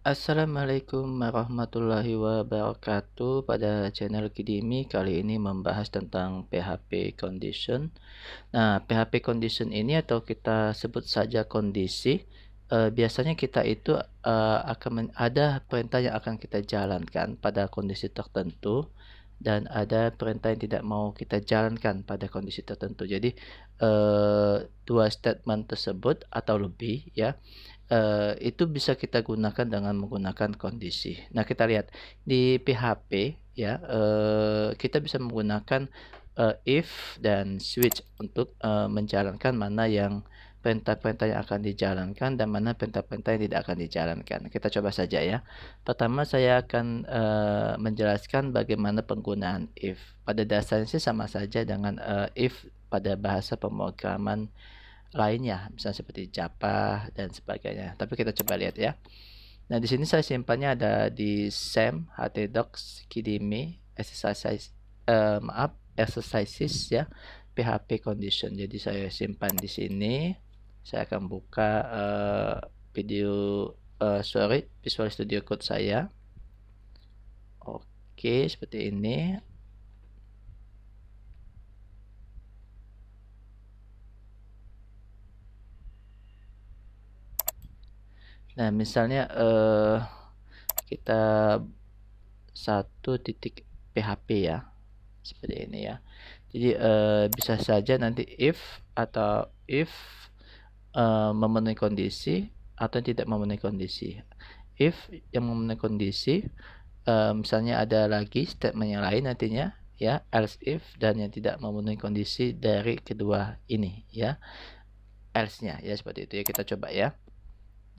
Assalamualaikum warahmatullahi wabarakatuh Pada channel Kidimi kali ini membahas tentang PHP Condition Nah PHP Condition ini atau kita sebut saja kondisi eh, Biasanya kita itu eh, akan ada perintah yang akan kita jalankan pada kondisi tertentu dan ada perintah yang tidak mau kita jalankan pada kondisi tertentu. Jadi eh, dua statement tersebut atau lebih ya Eh, itu bisa kita gunakan dengan menggunakan kondisi. Nah, kita lihat di PHP ya, uh, kita bisa menggunakan uh, if dan switch untuk uh, menjalankan mana yang perintah-perintah yang akan dijalankan dan mana perintah-perintah yang tidak akan dijalankan. Kita coba saja ya. Pertama saya akan uh, menjelaskan bagaimana penggunaan if. Pada dasarnya sih sama saja dengan uh, if pada bahasa pemrograman lainnya, misalnya seperti Java dan sebagainya. Tapi kita coba lihat ya. Nah, di sini saya simpannya ada di SAM, htdocs, kidimi, exercise, uh, maaf, exercises ya, PHP condition. Jadi saya simpan di sini. Saya akan buka uh, video eh, sorry, Visual Studio Code saya. Oke, seperti ini. Nah, misalnya eh, kita satu titik PHP ya, seperti ini ya. Jadi eh, bisa saja nanti if atau if eh, memenuhi kondisi atau tidak memenuhi kondisi. If yang memenuhi kondisi, eh, misalnya ada lagi statement yang lain nantinya ya else if dan yang tidak memenuhi kondisi dari kedua ini ya else nya ya seperti itu ya kita coba ya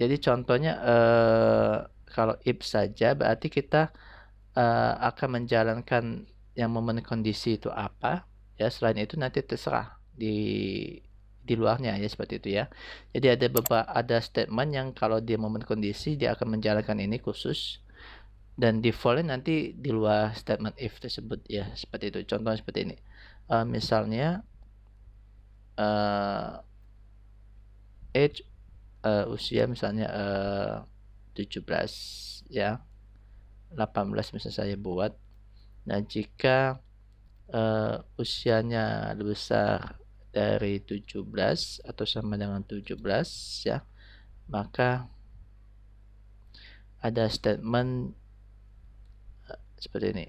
jadi contohnya eh, kalau if saja berarti kita eh, akan menjalankan yang momen kondisi itu apa ya selain itu nanti terserah di di luarnya ya seperti itu ya. Jadi ada beberapa ada statement yang kalau dia momen kondisi dia akan menjalankan ini khusus dan defaultnya nanti di luar statement if tersebut ya seperti itu. Contohnya seperti ini. Uh, misalnya uh, eh, age uh, usia misalnya eh, uh, 17 ya 18 misalnya saya buat nah jika uh, usianya lebih besar dari 17 atau sama dengan 17 ya maka ada statement uh, seperti ini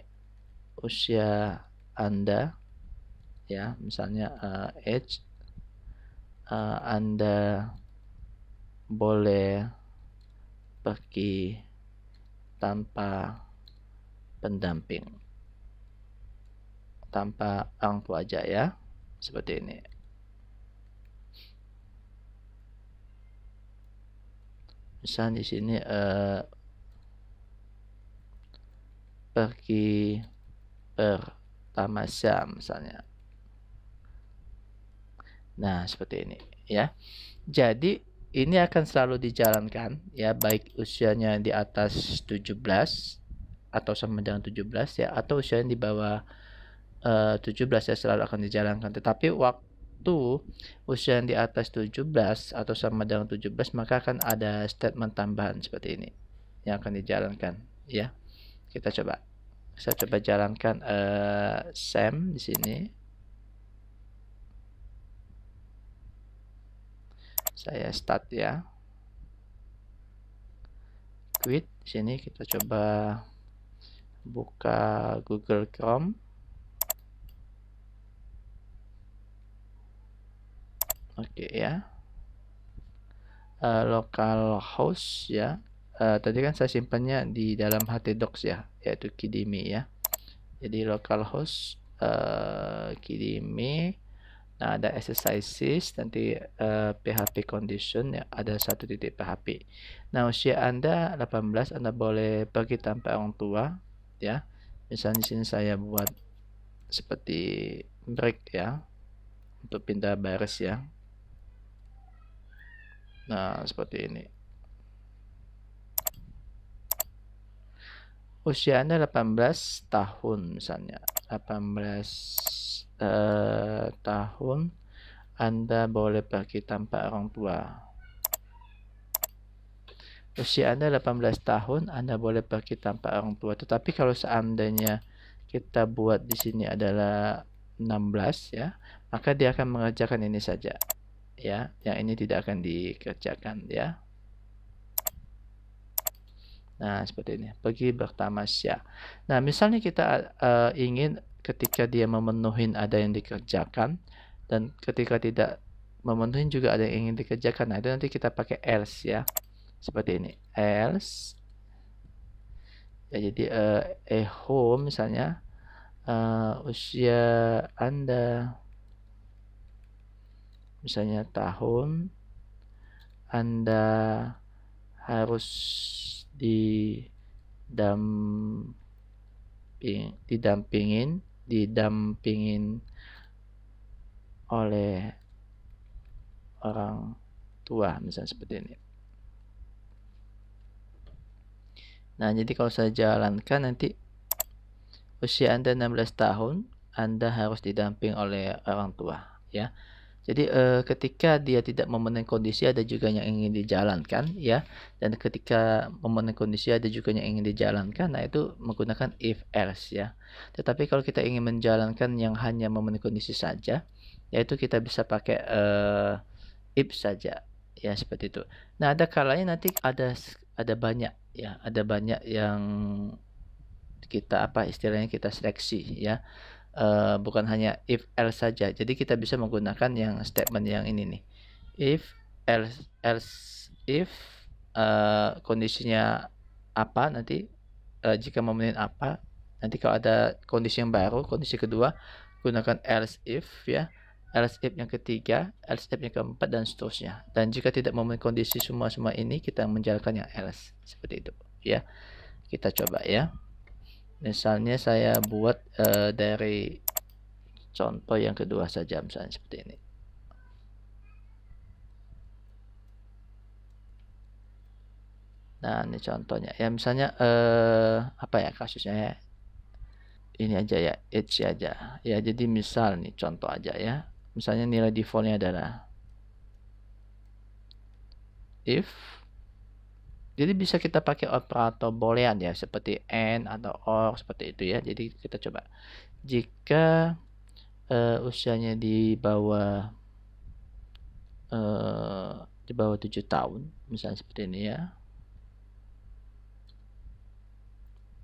usia anda ya misalnya uh, age uh, anda boleh pergi tanpa pendamping tanpa orang tua aja ya seperti ini Misal di sini eh, pergi pertamasya misalnya nah seperti ini ya jadi ini akan selalu dijalankan ya baik usianya di atas 17 atau sama dengan 17 ya atau usianya di bawah eh, uh, 17 ya selalu akan dijalankan tetapi waktu usia yang di atas 17 atau sama dengan 17 maka akan ada statement tambahan seperti ini yang akan dijalankan ya kita coba saya coba jalankan uh, SAM di sini saya start ya quit sini kita coba buka Google Chrome oke okay, ya uh, local host ya uh, tadi kan saya simpannya di dalam htdocs ya yaitu kidimi ya jadi localhost uh, eh, kidimi Nah, ada exercises nanti uh, eh, PHP condition ya, ada satu titik PHP. Nah, usia Anda 18, Anda boleh pergi tanpa orang tua ya. Misalnya di sini saya buat seperti break ya untuk pindah baris ya. Nah, seperti ini. Usia Anda 18 tahun misalnya. 18 Eh, tahun Anda boleh pergi tanpa orang tua. Usia Anda 18 tahun, Anda boleh pergi tanpa orang tua. Tetapi kalau seandainya kita buat di sini adalah 16 ya, maka dia akan mengerjakan ini saja. Ya, yang ini tidak akan dikerjakan ya. Nah, seperti ini. Pergi bertamasya. Nah, misalnya kita uh, ingin ketika dia memenuhi ada yang dikerjakan dan ketika tidak memenuhi juga ada yang ingin dikerjakan nah itu nanti kita pakai else ya seperti ini else ya jadi uh, home misalnya uh, usia anda misalnya tahun anda harus didamping, didampingin didampingin oleh orang tua misalnya seperti ini. Nah, jadi kalau saya jalankan nanti usia Anda 16 tahun, Anda harus didamping oleh orang tua, ya. Jadi eh, ketika dia tidak memenuhi kondisi ada juga yang ingin dijalankan ya dan ketika memenuhi kondisi ada juga yang ingin dijalankan nah itu menggunakan if else ya. Tetapi kalau kita ingin menjalankan yang hanya memenuhi kondisi saja yaitu kita bisa pakai eh, if saja ya seperti itu. Nah, ada kalanya nanti ada ada banyak ya, ada banyak yang kita apa istilahnya kita seleksi ya uh, bukan hanya if else saja. Jadi kita bisa menggunakan yang statement yang ini nih. If else else if uh, kondisinya apa nanti uh, jika memenuhi apa nanti kalau ada kondisi yang baru kondisi kedua gunakan else if ya else if yang ketiga else if yang keempat dan seterusnya dan jika tidak memenuhi kondisi semua semua ini kita menjalankan yang else seperti itu ya kita coba ya misalnya saya buat uh, dari contoh yang kedua saja misalnya seperti ini nah ini contohnya ya misalnya uh, apa ya kasusnya ya ini aja ya edge aja ya jadi misal nih contoh aja ya misalnya nilai defaultnya adalah if jadi bisa kita pakai operator boolean ya seperti and atau or seperti itu ya. Jadi kita coba jika uh, usianya di bawah uh, di bawah 7 tahun misalnya seperti ini ya.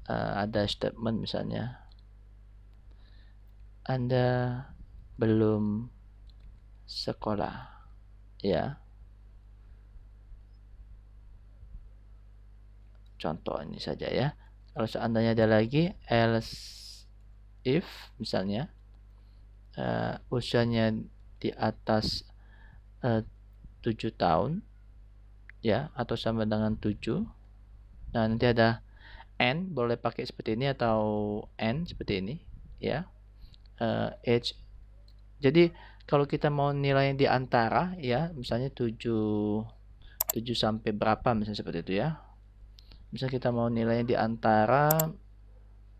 Uh, ada statement misalnya Anda belum sekolah ya contoh ini saja ya kalau seandainya ada lagi else if misalnya uh, usianya di atas eh, uh, 7 tahun ya atau sama dengan 7 nah nanti ada n boleh pakai seperti ini atau n seperti ini ya uh, age jadi kalau kita mau nilai di antara ya misalnya 7 7 sampai berapa misalnya seperti itu ya misalnya kita mau nilainya di antara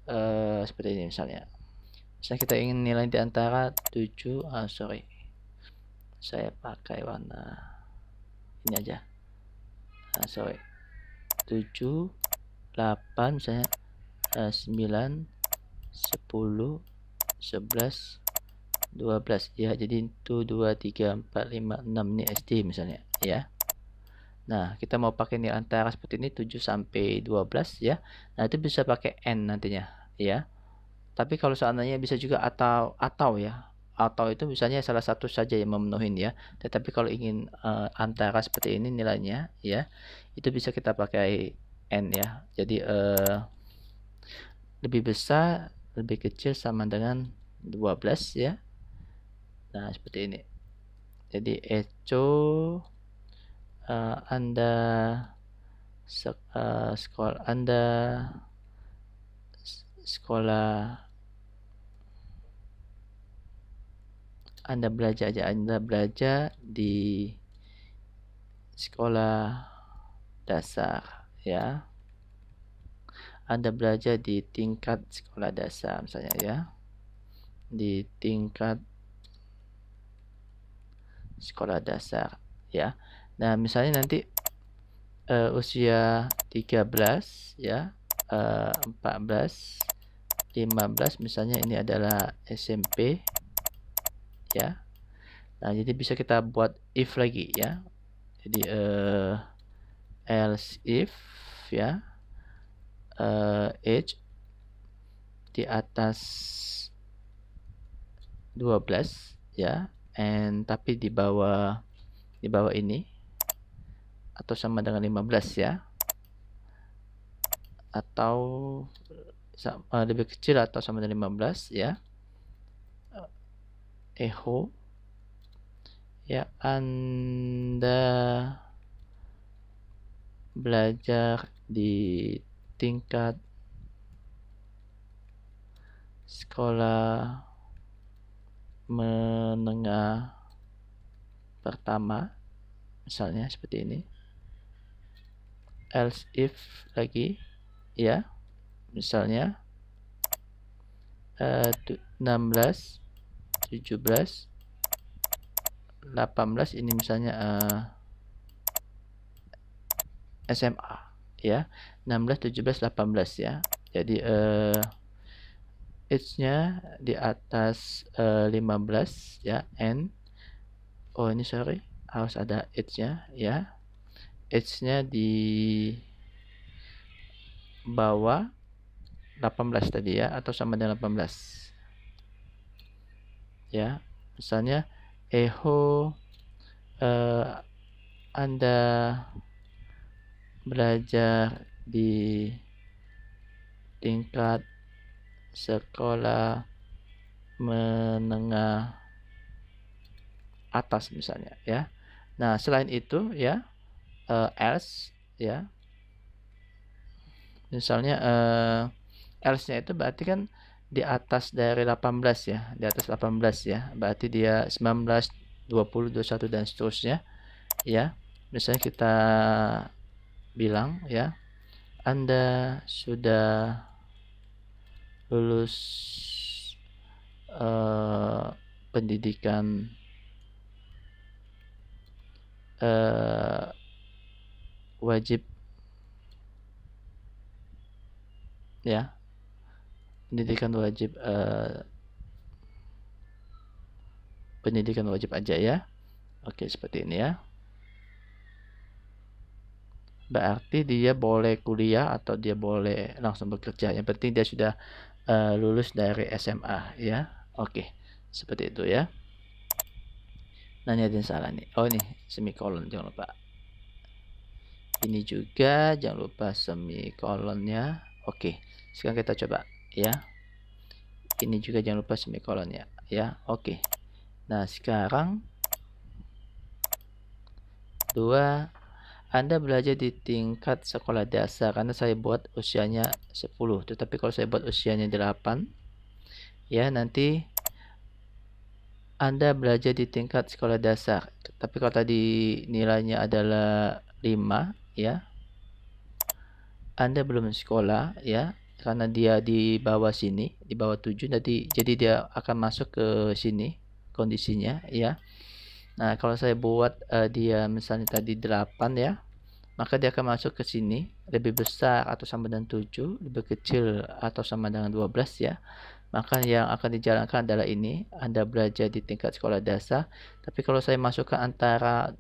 uh, seperti ini misalnya misal kita ingin nilai di antara 7 ah oh, sorry saya pakai warna ini aja ah sorry 7 8 misalnya uh, 9 10 11 12 ya jadi itu 2 3 4 5 6 ini SD misalnya ya Nah, kita mau pakai nilai antara seperti ini 7 sampai 12 ya. Nah, itu bisa pakai n nantinya ya. Tapi kalau seandainya bisa juga atau atau ya. Atau itu misalnya salah satu saja yang memenuhi ya. Tetapi kalau ingin uh, antara seperti ini nilainya ya, itu bisa kita pakai n ya. Jadi uh, lebih besar, lebih kecil sama dengan 12 ya. Nah, seperti ini. Jadi echo uh, Anda sek, uh, eh, sekolah Anda sekolah Anda belajar aja Anda belajar di sekolah dasar ya Anda belajar di tingkat sekolah dasar misalnya ya di tingkat sekolah dasar ya Nah, misalnya nanti uh, usia 13 ya, uh, 14, 15 misalnya ini adalah SMP ya. Nah, jadi bisa kita buat if lagi ya. Jadi uh, else if ya. Uh, age di atas 12 ya and tapi di bawah di bawah ini atau sama dengan 15 ya atau sama, eh, lebih kecil atau sama dengan 15 ya echo eh, ya Anda belajar di tingkat sekolah menengah pertama misalnya seperti ini else if lagi ya misalnya uh, 16 17 18 ini misalnya uh, eh, SMA ya 16 17 18 ya jadi uh, eh, age nya di atas uh, eh, 15 ya n oh ini sorry harus ada age nya ya h nya di bawah 18 tadi ya atau sama dengan 18 ya misalnya eho eh, anda belajar di tingkat sekolah menengah atas misalnya ya nah selain itu ya uh, else ya misalnya uh, else-nya itu berarti kan di atas dari 18 ya di atas 18 ya berarti dia 19 20 21 dan seterusnya ya misalnya kita bilang ya Anda sudah lulus uh, pendidikan wajib ya pendidikan wajib uh, pendidikan wajib aja ya oke seperti ini ya berarti dia boleh kuliah atau dia boleh langsung bekerja yang penting dia sudah uh, lulus dari SMA ya oke seperti itu ya nanya dan ada salah nih oh ini semikolon jangan lupa ini juga jangan lupa semikolonnya oke sekarang kita coba ya ini juga jangan lupa semikolonnya ya oke nah sekarang dua anda belajar di tingkat sekolah dasar karena saya buat usianya 10 tetapi kalau saya buat usianya 8 ya nanti Anda belajar di tingkat sekolah dasar tapi kalau tadi nilainya adalah 5 ya Anda belum sekolah ya karena dia di bawah sini di bawah 7 jadi jadi dia akan masuk ke sini kondisinya ya Nah kalau saya buat uh, dia misalnya tadi 8 ya maka dia akan masuk ke sini lebih besar atau sama dengan 7 lebih kecil atau sama dengan 12 ya maka yang akan dijalankan adalah ini Anda belajar di tingkat sekolah dasar tapi kalau saya masukkan antara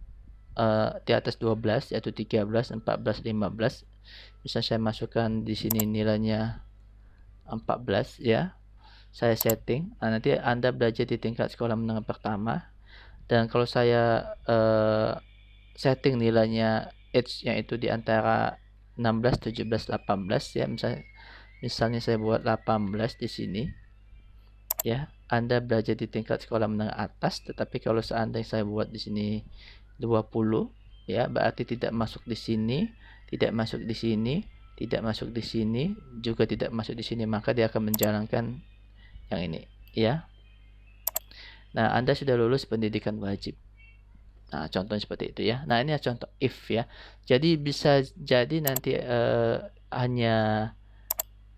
uh, di atas 12 yaitu 13, 14, 15 bisa saya masukkan di sini nilainya 14 ya saya setting nah, nanti Anda belajar di tingkat sekolah menengah pertama dan kalau saya uh, setting nilainya age yaitu di antara 16, 17, 18 ya misalnya misalnya saya buat 18 di sini ya Anda belajar di tingkat sekolah menengah atas tetapi kalau seandainya saya buat di sini 20 ya berarti tidak masuk di sini tidak masuk di sini tidak masuk di sini juga tidak masuk di sini maka dia akan menjalankan yang ini ya nah anda sudah lulus pendidikan wajib nah contohnya seperti itu ya nah ini contoh if ya jadi bisa jadi nanti uh, hanya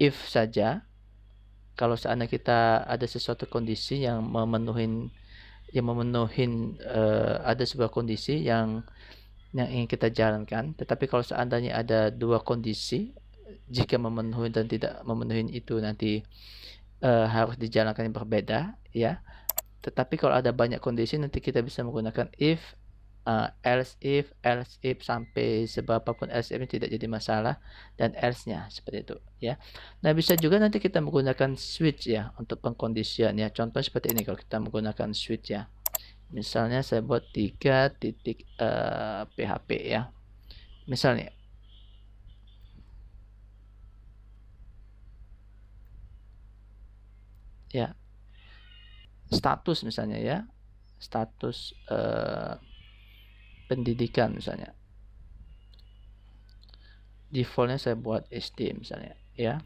if saja kalau seandainya kita ada sesuatu kondisi yang memenuhi yang memenuhi uh, eh, ada sebuah kondisi yang yang ingin kita jalankan tetapi kalau seandainya ada dua kondisi jika memenuhi dan tidak memenuhi itu nanti uh, harus dijalankan yang berbeda ya tetapi kalau ada banyak kondisi nanti kita bisa menggunakan if uh, else if, else if sampai sebab apapun else if tidak jadi masalah dan else-nya seperti itu ya. Nah, bisa juga nanti kita menggunakan switch ya untuk pengkondisian ya. Contoh seperti ini kalau kita menggunakan switch ya. Misalnya saya buat 3 titik uh, eh, PHP ya. Misalnya ya status misalnya ya status uh, pendidikan misalnya defaultnya saya buat SD misalnya ya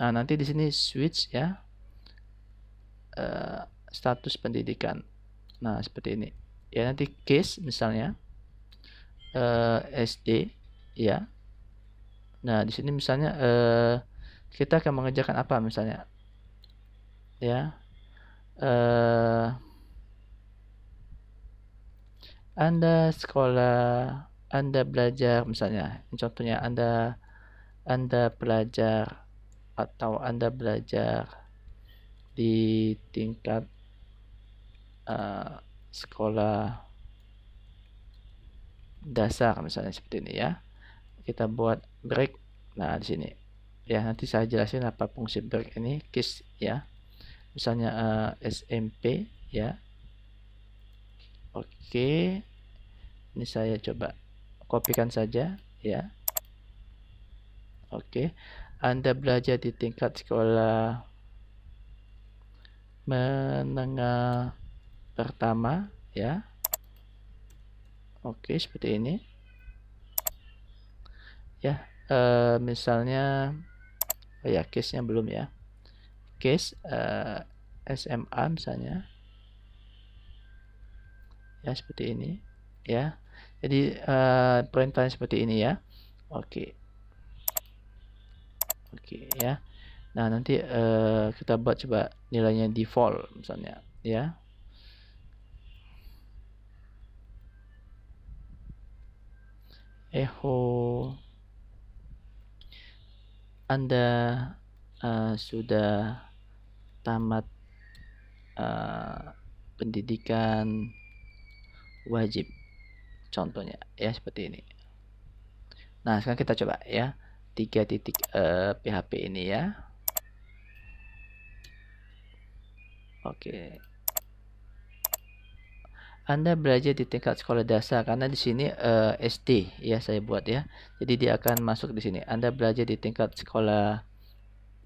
nah nanti di sini switch ya uh, status pendidikan nah seperti ini ya nanti case misalnya uh, eh, SD ya nah di sini misalnya uh, kita akan mengerjakan apa misalnya ya uh, anda sekolah, Anda belajar misalnya. Contohnya Anda Anda belajar atau Anda belajar di tingkat uh, sekolah dasar misalnya seperti ini ya. Kita buat break. Nah, di sini. Ya, nanti saya jelasin apa fungsi break ini, kis ya. Misalnya uh, eh, SMP ya Oke. Ini saya coba kopikan saja ya. Oke. Anda belajar di tingkat sekolah menengah pertama ya. Oke, seperti ini. Ya, eh, misalnya oh ya case-nya belum ya. Case eh, SMA misalnya ya seperti ini ya jadi uh, eh, perintah seperti ini ya oke okay. oke okay, ya nah nanti uh, kita buat coba nilainya default misalnya ya echo anda uh, sudah tamat uh, pendidikan wajib. Contohnya ya seperti ini. Nah, sekarang kita coba ya. tiga titik uh, eh, PHP ini ya. Oke. Anda belajar di tingkat sekolah dasar karena di sini uh, eh, SD ya saya buat ya. Jadi dia akan masuk di sini. Anda belajar di tingkat sekolah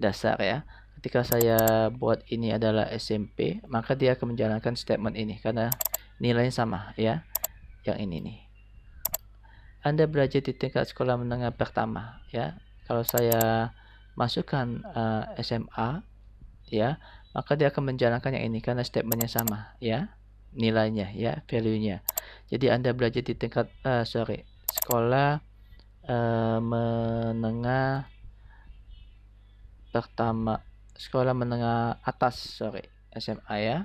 dasar ya ketika saya buat ini adalah SMP, maka dia akan menjalankan statement ini karena nilainya sama ya yang ini nih Anda belajar di tingkat sekolah menengah pertama ya kalau saya masukkan uh, eh, SMA ya maka dia akan menjalankan yang ini karena statementnya sama ya nilainya ya value-nya jadi Anda belajar di tingkat uh, sorry sekolah uh, menengah pertama sekolah menengah atas sorry SMA ya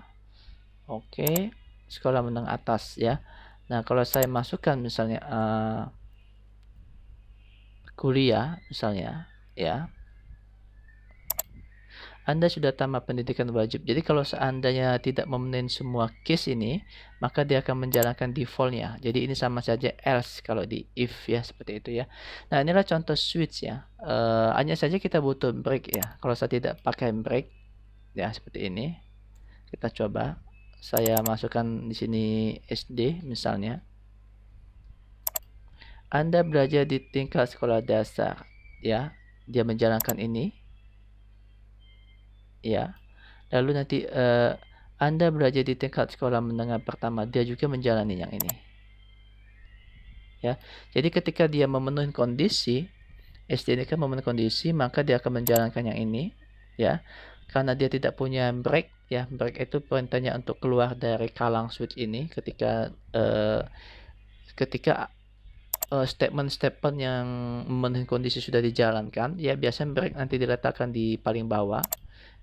oke okay sekolah menengah atas ya. Nah, kalau saya masukkan misalnya uh, kuliah misalnya ya. Anda sudah tamat pendidikan wajib. Jadi kalau seandainya tidak memenuhi semua case ini, maka dia akan menjalankan defaultnya. Jadi ini sama saja else kalau di if ya seperti itu ya. Nah inilah contoh switch ya. Uh, hanya saja kita butuh break ya. Kalau saya tidak pakai break ya seperti ini, kita coba saya masukkan di sini SD misalnya. Anda belajar di tingkat sekolah dasar, ya. Dia menjalankan ini, ya. Lalu nanti uh, Anda belajar di tingkat sekolah menengah pertama, dia juga menjalani yang ini, ya. Jadi ketika dia memenuhi kondisi SD ini kan memenuhi kondisi, maka dia akan menjalankan yang ini, ya. Karena dia tidak punya break, ya mereka itu perintahnya untuk keluar dari kalang switch ini ketika uh, ketika eh, statement-statement uh, yang memenuhi kondisi sudah dijalankan ya biasanya break nanti diletakkan di paling bawah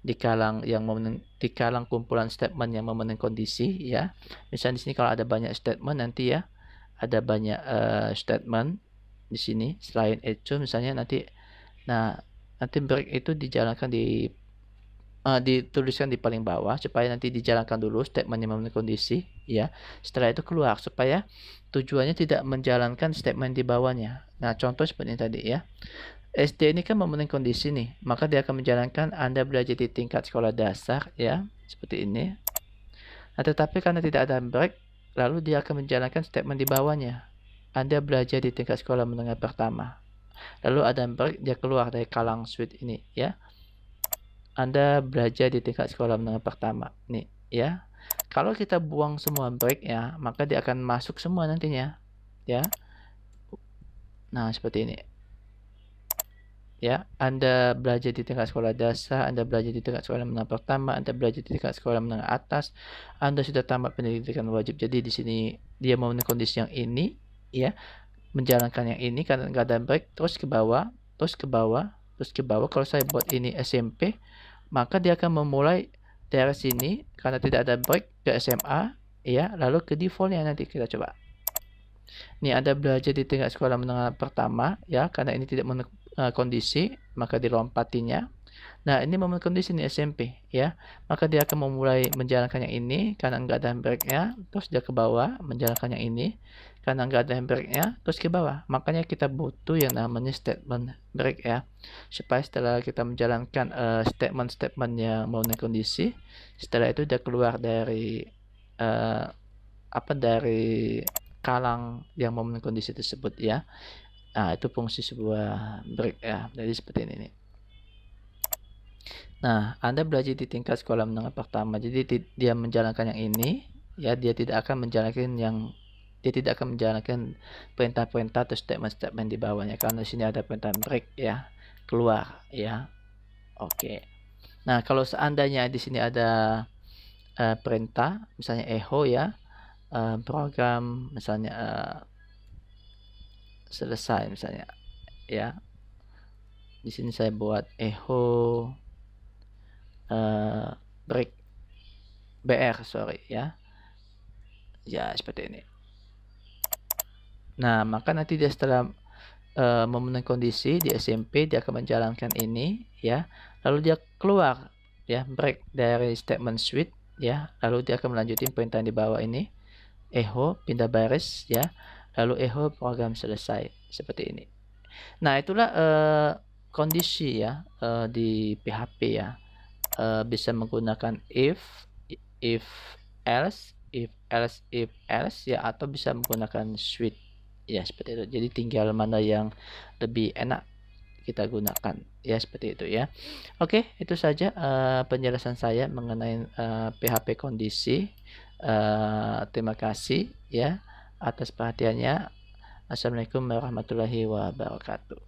di kalang yang memenuhi, di kalang kumpulan statement yang memenuhi kondisi ya misalnya di sini kalau ada banyak statement nanti ya ada banyak uh, statement di sini selain itu misalnya nanti nah nanti break itu dijalankan di uh, dituliskan di paling bawah supaya nanti dijalankan dulu step minimum kondisi ya. Setelah itu keluar supaya tujuannya tidak menjalankan statement di bawahnya. Nah, contoh seperti ini tadi ya. SD ini kan memenuhi kondisi nih, maka dia akan menjalankan Anda belajar di tingkat sekolah dasar ya, seperti ini. Nah, tetapi karena tidak ada break, lalu dia akan menjalankan statement di bawahnya. Anda belajar di tingkat sekolah menengah pertama. Lalu ada break, dia keluar dari kalang suite ini ya. Anda belajar di tingkat sekolah menengah pertama. Nih, ya. Kalau kita buang semua break ya, maka dia akan masuk semua nantinya, ya. Nah, seperti ini. Ya, Anda belajar di tingkat sekolah dasar, Anda belajar di tingkat sekolah menengah pertama, Anda belajar di tingkat sekolah menengah atas, Anda sudah tamat pendidikan wajib. Jadi di sini dia mau kondisi yang ini, ya, menjalankan yang ini karena enggak ada break terus ke bawah, terus ke bawah, terus ke bawah. Kalau saya buat ini SMP, maka dia akan memulai dari sini karena tidak ada break ke SMA ya lalu ke defaultnya nanti kita coba ini ada belajar di tingkat sekolah menengah pertama ya karena ini tidak memenuhi uh, kondisi maka dilompatinya nah ini memenuhi kondisi ini SMP ya maka dia akan memulai menjalankan yang ini karena enggak ada breaknya terus dia ke bawah menjalankan yang ini karena nggak ada yang ya terus ke bawah makanya kita butuh yang namanya statement break ya supaya setelah kita menjalankan uh, statement-statement yang mau naik kondisi setelah itu dia keluar dari uh, apa dari kalang yang mau naik kondisi tersebut ya nah itu fungsi sebuah break ya jadi seperti ini nih. Nah, Anda belajar di tingkat sekolah menengah pertama. Jadi dia menjalankan yang ini, ya dia tidak akan menjalankan yang dia tidak akan menjalankan perintah-perintah atau statement-statement di bawahnya karena di sini ada perintah break ya keluar ya oke okay. nah kalau seandainya di sini ada uh, perintah misalnya echo ya uh, program misalnya uh, selesai misalnya ya di sini saya buat echo uh, break br sorry ya ya seperti ini Nah, maka nanti dia setelah e, memenuhi kondisi di SMP dia akan menjalankan ini ya. Lalu dia keluar ya break dari statement suite, ya. Lalu dia akan melanjutkan perintah di bawah ini. Echo pindah baris ya. Lalu echo program selesai seperti ini. Nah, itulah e, kondisi ya e, di PHP ya. E, bisa menggunakan if if else if else if else ya atau bisa menggunakan switch ya seperti itu jadi tinggal mana yang lebih enak kita gunakan ya seperti itu ya oke itu saja uh, penjelasan saya mengenai uh, eh, PHP kondisi uh, terima kasih ya atas perhatiannya assalamualaikum warahmatullahi wabarakatuh